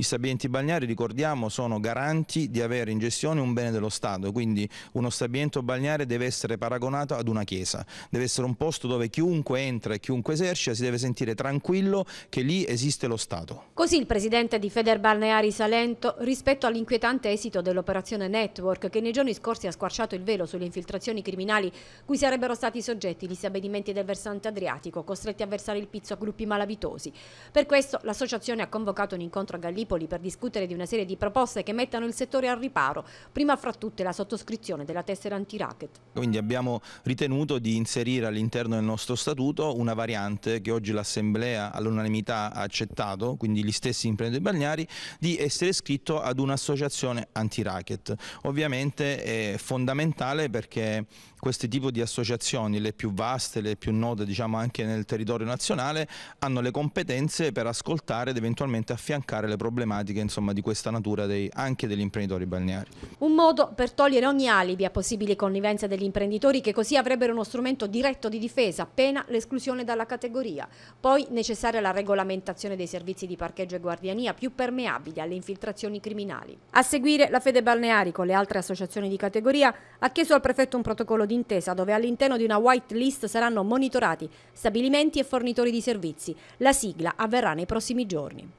I stabilimenti balneari, ricordiamo, sono garanti di avere in gestione un bene dello Stato, quindi uno stabilimento balneare deve essere paragonato ad una chiesa, deve essere un posto dove chiunque entra e chiunque esercita si deve sentire tranquillo che lì esiste lo Stato. Così il presidente di Federbalneari Salento rispetto all'inquietante esito dell'operazione Network che nei giorni scorsi ha squarciato il velo sulle infiltrazioni criminali cui sarebbero stati soggetti gli stabilimenti del versante adriatico costretti a versare il pizzo a gruppi malavitosi. Per questo l'associazione ha convocato un incontro a Gallipoli Gallipoli per discutere di una serie di proposte che mettano il settore al riparo, prima fra tutte la sottoscrizione della tessera anti-racket. Quindi abbiamo ritenuto di inserire all'interno del nostro statuto una variante che oggi l'Assemblea all'unanimità ha accettato, quindi gli stessi imprenditori balneari, di essere iscritto ad un'associazione anti-racket. Ovviamente è fondamentale perché questi tipi di associazioni, le più vaste, le più note diciamo anche nel territorio nazionale, hanno le competenze per ascoltare ed eventualmente affiancare le proposte problematiche insomma, di questa natura dei, anche degli imprenditori balneari. Un modo per togliere ogni alibi a possibili connivenze degli imprenditori che così avrebbero uno strumento diretto di difesa, appena l'esclusione dalla categoria. Poi necessaria la regolamentazione dei servizi di parcheggio e guardiania più permeabili alle infiltrazioni criminali. A seguire la Fede Balneari con le altre associazioni di categoria ha chiesto al prefetto un protocollo d'intesa dove all'interno di una white list saranno monitorati stabilimenti e fornitori di servizi. La sigla avverrà nei prossimi giorni.